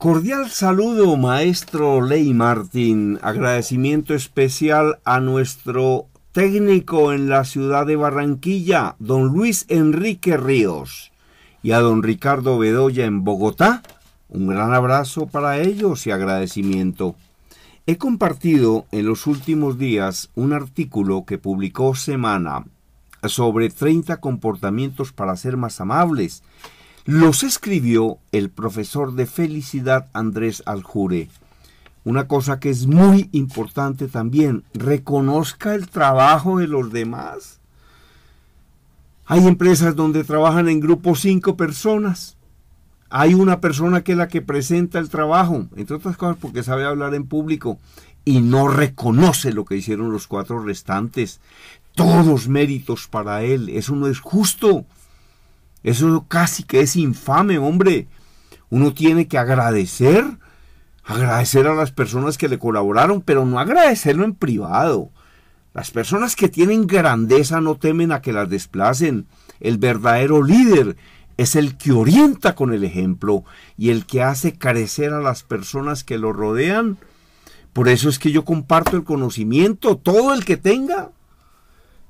Cordial saludo, maestro Ley Martín. Agradecimiento especial a nuestro técnico en la ciudad de Barranquilla, don Luis Enrique Ríos, y a don Ricardo Bedoya en Bogotá. Un gran abrazo para ellos y agradecimiento. He compartido en los últimos días un artículo que publicó Semana sobre 30 comportamientos para ser más amables los escribió el profesor de felicidad Andrés Aljure. Una cosa que es muy importante también, reconozca el trabajo de los demás. Hay empresas donde trabajan en grupo cinco personas. Hay una persona que es la que presenta el trabajo, entre otras cosas porque sabe hablar en público y no reconoce lo que hicieron los cuatro restantes. Todos méritos para él, eso no es justo. Eso casi que es infame, hombre. Uno tiene que agradecer, agradecer a las personas que le colaboraron, pero no agradecerlo en privado. Las personas que tienen grandeza no temen a que las desplacen. El verdadero líder es el que orienta con el ejemplo y el que hace carecer a las personas que lo rodean. Por eso es que yo comparto el conocimiento, todo el que tenga.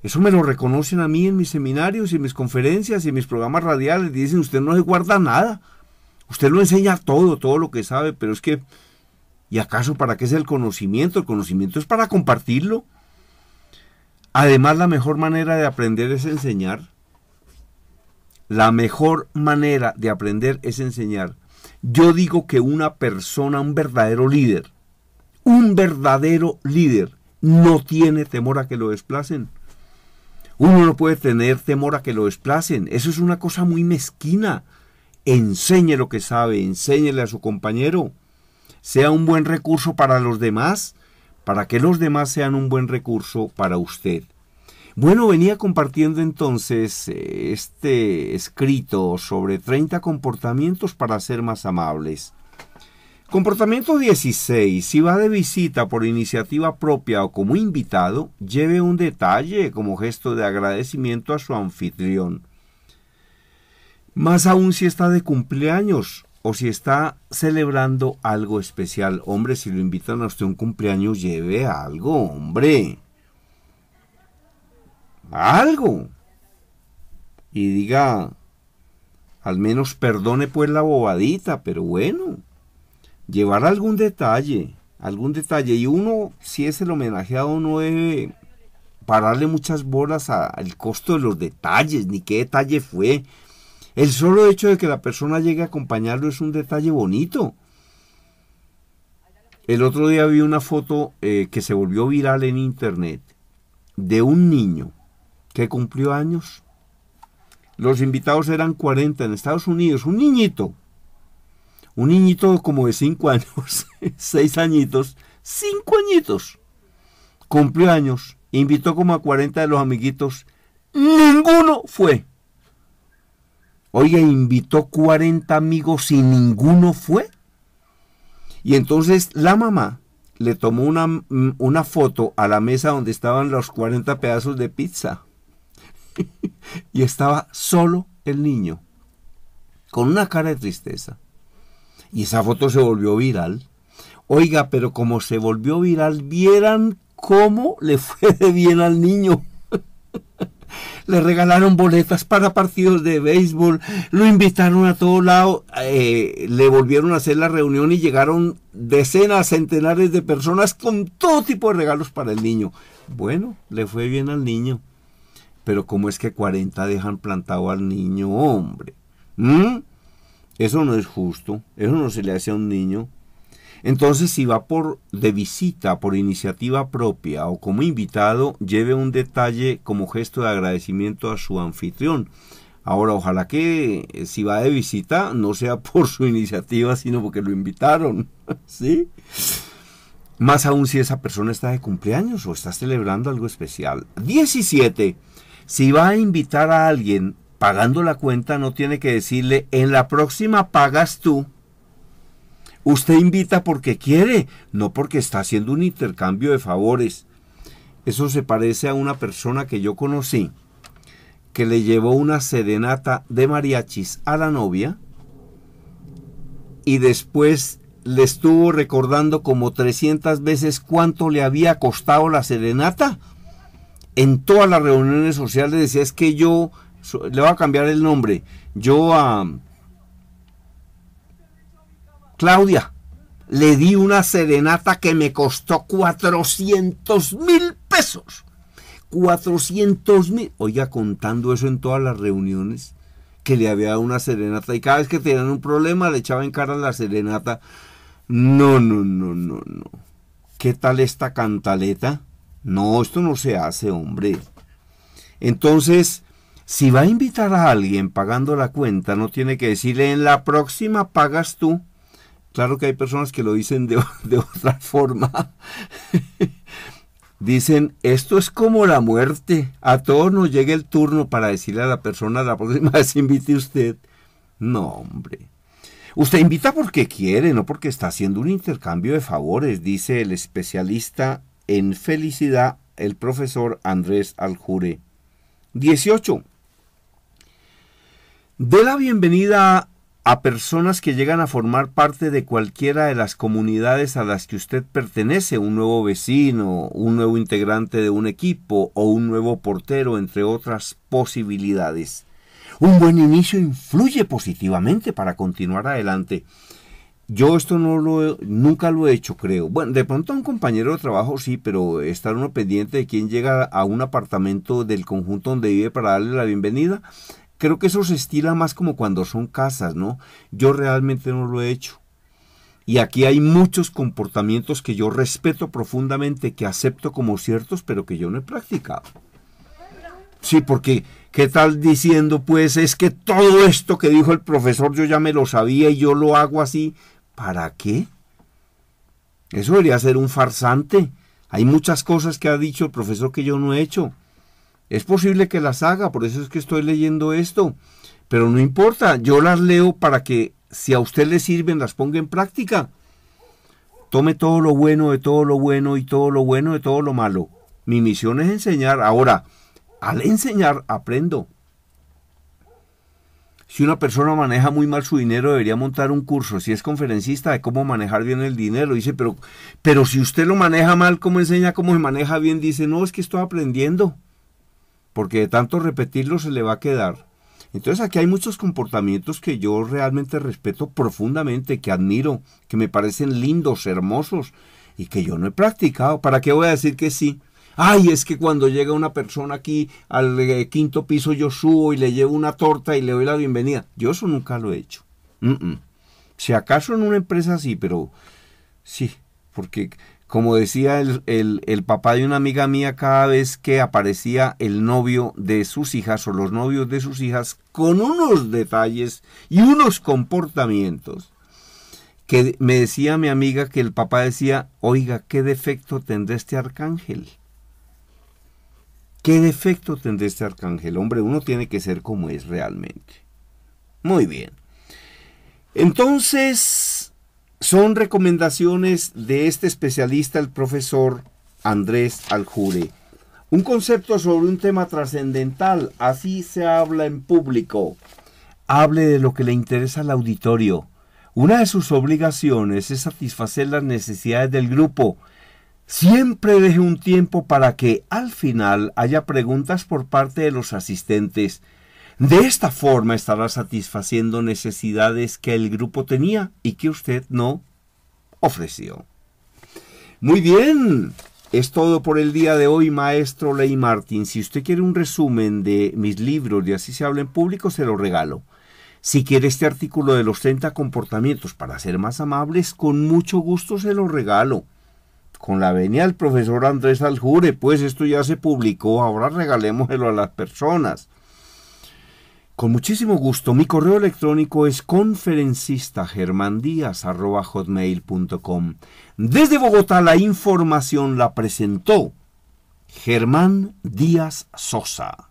Eso me lo reconocen a mí en mis seminarios y mis conferencias y mis programas radiales. Dicen, usted no se guarda nada. Usted lo enseña todo, todo lo que sabe, pero es que, ¿y acaso para qué es el conocimiento? El conocimiento es para compartirlo. Además, la mejor manera de aprender es enseñar. La mejor manera de aprender es enseñar. Yo digo que una persona, un verdadero líder, un verdadero líder, no tiene temor a que lo desplacen uno no puede tener temor a que lo desplacen. Eso es una cosa muy mezquina. Enseñe lo que sabe, enséñele a su compañero. Sea un buen recurso para los demás, para que los demás sean un buen recurso para usted. Bueno, venía compartiendo entonces eh, este escrito sobre 30 comportamientos para ser más amables. Comportamiento 16. Si va de visita por iniciativa propia o como invitado, lleve un detalle como gesto de agradecimiento a su anfitrión. Más aún si está de cumpleaños o si está celebrando algo especial. Hombre, si lo invitan a usted a un cumpleaños, lleve algo, hombre. Algo. Y diga, al menos perdone pues la bobadita, pero bueno llevar algún detalle, algún detalle. Y uno, si es el homenajeado, no debe pararle muchas bolas al costo de los detalles, ni qué detalle fue. El solo hecho de que la persona llegue a acompañarlo es un detalle bonito. El otro día vi una foto eh, que se volvió viral en internet de un niño que cumplió años. Los invitados eran 40 en Estados Unidos, un niñito, un niñito como de 5 años, 6 añitos, 5 añitos, cumplió años, invitó como a 40 de los amiguitos, ninguno fue. Oye, invitó 40 amigos y ninguno fue. Y entonces la mamá le tomó una, mm, una foto a la mesa donde estaban los 40 pedazos de pizza. y estaba solo el niño, con una cara de tristeza. Y esa foto se volvió viral. Oiga, pero como se volvió viral, vieran cómo le fue de bien al niño. le regalaron boletas para partidos de béisbol, lo invitaron a todo lado, eh, le volvieron a hacer la reunión y llegaron decenas, centenares de personas con todo tipo de regalos para el niño. Bueno, le fue bien al niño. Pero ¿cómo es que 40 dejan plantado al niño, hombre? ¿Mm? Eso no es justo, eso no se le hace a un niño. Entonces, si va por de visita, por iniciativa propia o como invitado, lleve un detalle como gesto de agradecimiento a su anfitrión. Ahora, ojalá que eh, si va de visita no sea por su iniciativa, sino porque lo invitaron, ¿sí? Más aún si esa persona está de cumpleaños o está celebrando algo especial. 17. Si va a invitar a alguien, pagando la cuenta no tiene que decirle, en la próxima pagas tú. Usted invita porque quiere, no porque está haciendo un intercambio de favores. Eso se parece a una persona que yo conocí, que le llevó una serenata de mariachis a la novia y después le estuvo recordando como 300 veces cuánto le había costado la serenata. En todas las reuniones sociales decía, es que yo le voy a cambiar el nombre. Yo a Claudia le di una serenata que me costó 400 mil pesos. 400 mil. Oiga, contando eso en todas las reuniones, que le había dado una serenata. Y cada vez que tenían un problema, le echaba en cara la serenata. No, no, no, no, no. ¿Qué tal esta cantaleta? No, esto no se hace, hombre. Entonces, si va a invitar a alguien pagando la cuenta, no tiene que decirle en la próxima pagas tú. Claro que hay personas que lo dicen de, otra forma. Dicen, esto es como la muerte. A todos nos llega el turno para decirle a la persona la próxima vez invite usted. No, hombre. Usted invita porque quiere, no porque está haciendo un intercambio de favores, dice el especialista en felicidad, el profesor Andrés Aljure. 18. Dé la bienvenida a personas que llegan a formar parte de cualquiera de las comunidades a las que usted pertenece, un nuevo vecino, un nuevo integrante de un equipo o un nuevo portero, entre otras posibilidades. Un buen inicio influye positivamente para continuar adelante. Yo esto no lo nunca lo he hecho, creo. Bueno, de pronto a un compañero de trabajo sí, pero estar uno pendiente de quién llega a un apartamento del conjunto donde vive para darle la bienvenida, Creo que eso se estila más como cuando son casas, ¿no? Yo realmente no lo he hecho. Y aquí hay muchos comportamientos que yo respeto profundamente, que acepto como ciertos, pero que yo no he practicado. Sí, porque ¿qué tal diciendo pues es que todo esto que dijo el profesor yo ya me lo sabía y yo lo hago así? ¿Para qué? Eso debería ser un farsante. Hay muchas cosas que ha dicho el profesor que yo no he hecho. Es posible que las haga, por eso es que estoy leyendo esto, pero no importa, yo las leo para que si a usted le sirven las ponga en práctica. Tome todo lo bueno de todo lo bueno y todo lo bueno de todo lo malo. Mi misión es enseñar. Ahora, al enseñar aprendo. Si una persona maneja muy mal su dinero, debería montar un curso, si es conferencista, de cómo manejar bien el dinero. Dice, pero, pero si usted lo maneja mal, ¿cómo enseña cómo se maneja bien? Dice, no, es que estoy aprendiendo porque de tanto repetirlo se le va a quedar. Entonces aquí hay muchos comportamientos que yo realmente respeto profundamente, que admiro, que me parecen lindos, hermosos, y que yo no he practicado. ¿Para qué voy a decir que sí? Ay, es que cuando llega una persona aquí al eh, quinto piso yo subo y le llevo una torta y le doy la bienvenida. Yo eso nunca lo he hecho. Si acaso en una empresa sí, pero sí, porque como decía el, papá de una amiga mía, cada vez que aparecía el novio de sus hijas o los novios de sus hijas, con unos detalles y unos comportamientos, que me decía mi amiga que el papá decía, oiga, ¿qué defecto tendrá este arcángel? ¿Qué defecto tendrá este arcángel? Hombre, uno tiene que ser como es realmente. Muy bien. Entonces, son recomendaciones de este especialista, el profesor Andrés Aljure. Un concepto sobre un tema trascendental, así se habla en público. Hable de lo que le interesa al auditorio. Una de sus obligaciones es satisfacer las necesidades del grupo. Siempre deje un tiempo para que al final haya preguntas por parte de los asistentes. De esta forma estará satisfaciendo necesidades que el grupo tenía y que usted no ofreció. Muy bien, es todo por el día de hoy, maestro Ley Martin. Si usted quiere un resumen de mis libros de así se habla en público, se lo regalo. Si quiere este artículo de los 30 comportamientos para ser más amables, con mucho gusto se lo regalo. Con la venia del profesor Andrés Aljure, pues esto ya se publicó, ahora regalémoselo a las personas. Con muchísimo gusto. Mi correo electrónico es conferencistagermandías.com. Desde Bogotá la información la presentó Germán Díaz Sosa.